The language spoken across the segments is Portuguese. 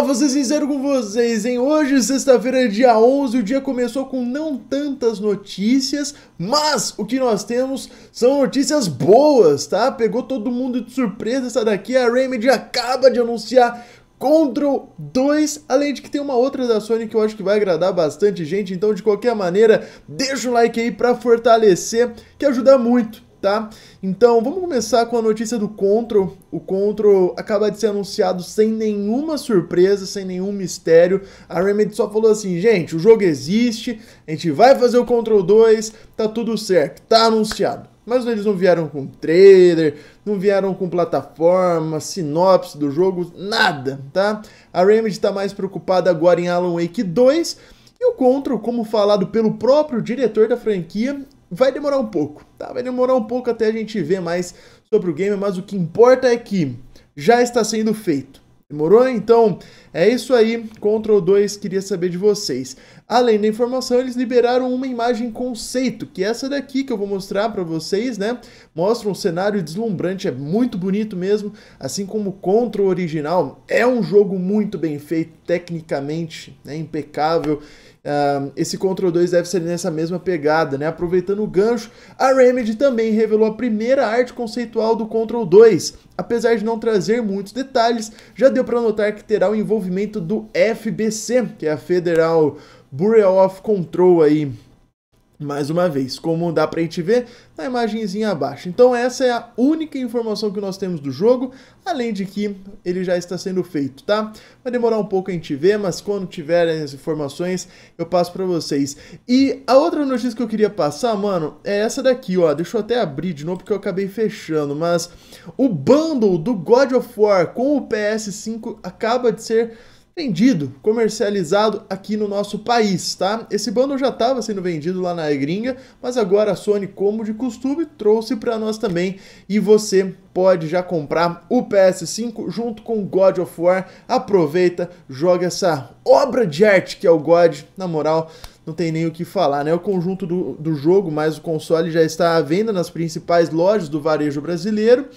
Salve, sincero com vocês, hein? Hoje, sexta-feira, dia 11, o dia começou com não tantas notícias, mas o que nós temos são notícias boas, tá? Pegou todo mundo de surpresa essa daqui, a Remedy acaba de anunciar Control 2, além de que tem uma outra da Sony que eu acho que vai agradar bastante gente, então de qualquer maneira, deixa o um like aí para fortalecer, que ajuda muito tá? Então vamos começar com a notícia do Control. O Control acaba de ser anunciado sem nenhuma surpresa, sem nenhum mistério. A Remedy só falou assim, gente, o jogo existe, a gente vai fazer o Control 2, tá tudo certo, tá anunciado. Mas eles não vieram com trailer, não vieram com plataforma, sinopse do jogo, nada, tá? A Remedy está mais preocupada agora em Alan Wake 2 e o Control, como falado pelo próprio diretor da franquia, vai demorar um pouco, tá? Vai demorar um pouco até a gente ver mais sobre o game, mas o que importa é que já está sendo feito. Demorou? Então, é isso aí. Control 2, queria saber de vocês. Além da informação, eles liberaram uma imagem conceito, que é essa daqui que eu vou mostrar para vocês, né? Mostra um cenário deslumbrante, é muito bonito mesmo, assim como o Control original. É um jogo muito bem feito, tecnicamente, né? impecável. Uh, esse Control 2 deve ser nessa mesma pegada, né? Aproveitando o gancho, a Remedy também revelou a primeira arte conceitual do Control 2. Apesar de não trazer muitos detalhes, já deu para notar que terá o envolvimento do FBC, que é a Federal Bureau of Control aí mais uma vez, como dá pra gente ver na imagenzinha abaixo. Então essa é a única informação que nós temos do jogo, além de que ele já está sendo feito, tá? Vai demorar um pouco a gente ver, mas quando tiver as informações eu passo pra vocês. E a outra notícia que eu queria passar, mano, é essa daqui, ó. Deixa eu até abrir de novo porque eu acabei fechando, mas o bundle do God of War com o PS5 acaba de ser vendido, comercializado aqui no nosso país, tá? Esse bundle já estava sendo vendido lá na gringa, mas agora a Sony, como de costume, trouxe para nós também e você pode já comprar o PS5 junto com God of War. Aproveita, joga essa obra de arte que é o God, na moral, não tem nem o que falar, né? O conjunto do, do jogo, mais o console já está à venda nas principais lojas do varejo brasileiro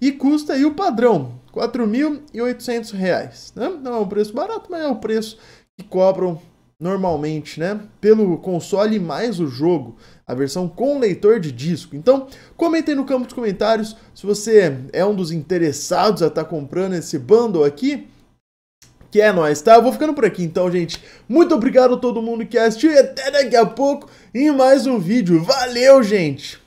e custa aí o padrão, 4.800 reais. Né? Não é um preço barato, mas é o preço que cobram normalmente, né? Pelo console mais o jogo, a versão com leitor de disco. Então, comentem no campo dos comentários se você é um dos interessados a estar tá comprando esse bundle aqui. Que é nóis, tá? Eu vou ficando por aqui então, gente. Muito obrigado a todo mundo que assistiu e até daqui a pouco em mais um vídeo. Valeu, gente!